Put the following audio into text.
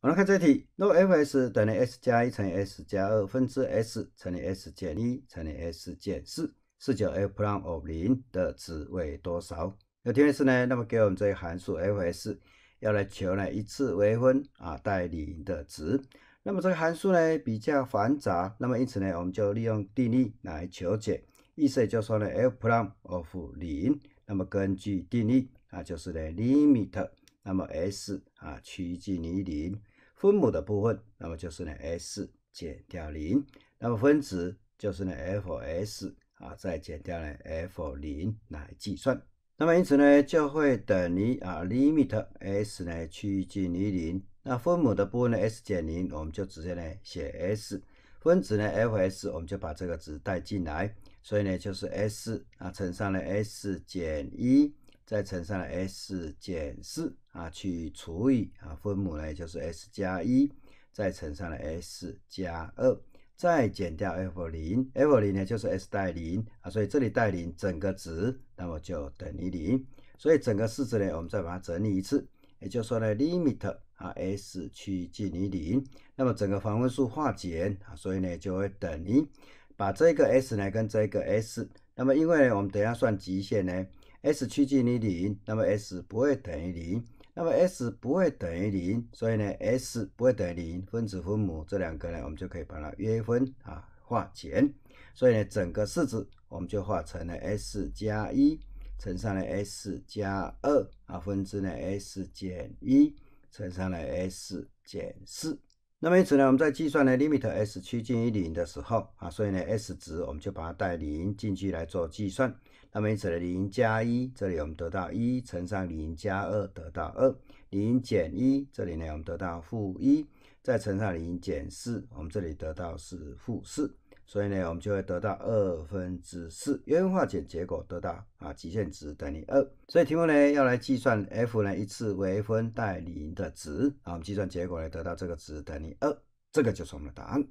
我们看这题，若 f s 等于 s 加一乘以 s 加二分之 s 乘以 s 减一乘以 s 减四，九 f prime of 零的值为多少？要填的是呢？那么给我们这个函数 f s 要来求呢一次微分啊，带零的值。那么这个函数呢比较繁杂，那么因此呢我们就利用定义来求解。意思就是说呢 f prime of 零，那么根据定义啊就是呢 lim i t 那么 s 啊趋近于零。分母的部分，那么就是呢 s 减掉零，那么分子就是呢 f s 啊，再减掉呢 f 零来计算。那么因此呢就会等于啊 limit s 呢趋近于零，那分母的部分呢 s 减零，我们就直接呢写 s，分子呢 f s，我们就把这个值带进来，所以呢就是 s 啊乘上呢 s 减一。再乘上了 s 减四啊，去除以啊分母呢，就是 s 加一，再乘上了 s 加二，再减掉 f 零，f 零呢就是 s 带零啊，所以这里带零，整个值那么就等于零，所以整个式子呢，我们再把它整理一次，也就是说呢，limit 啊 s 趋近于零，那么整个分母数化简啊，所以呢就会等于把这个 s 呢跟这个 s，那么因为我们等下算极限呢。s 趋近于零，那么 s 不会等于零，那么 s 不会等于零，所以呢 s 不会等于零，分子分母这两个呢，我们就可以把它约分啊化简，所以呢整个式子我们就化成了 s 加一乘上了 s 加二啊，分之呢 s 减一乘上了 s 减四。那么因此呢，我们在计算呢 limit s 趋近于零的时候啊，所以呢 s 值我们就把它带零进去来做计算。那么因此呢，零加一这里我们得到一乘上零加二得到二，零减一这里呢我们得到负一，再乘上零减四，我们这里得到是负四。所以呢，我们就会得到二分之四，约化简结果得到啊，极限值等于二。所以题目呢，要来计算 f 呢一次微分代理的值啊，我们计算结果呢得到这个值等于二，这个就是我们的答案。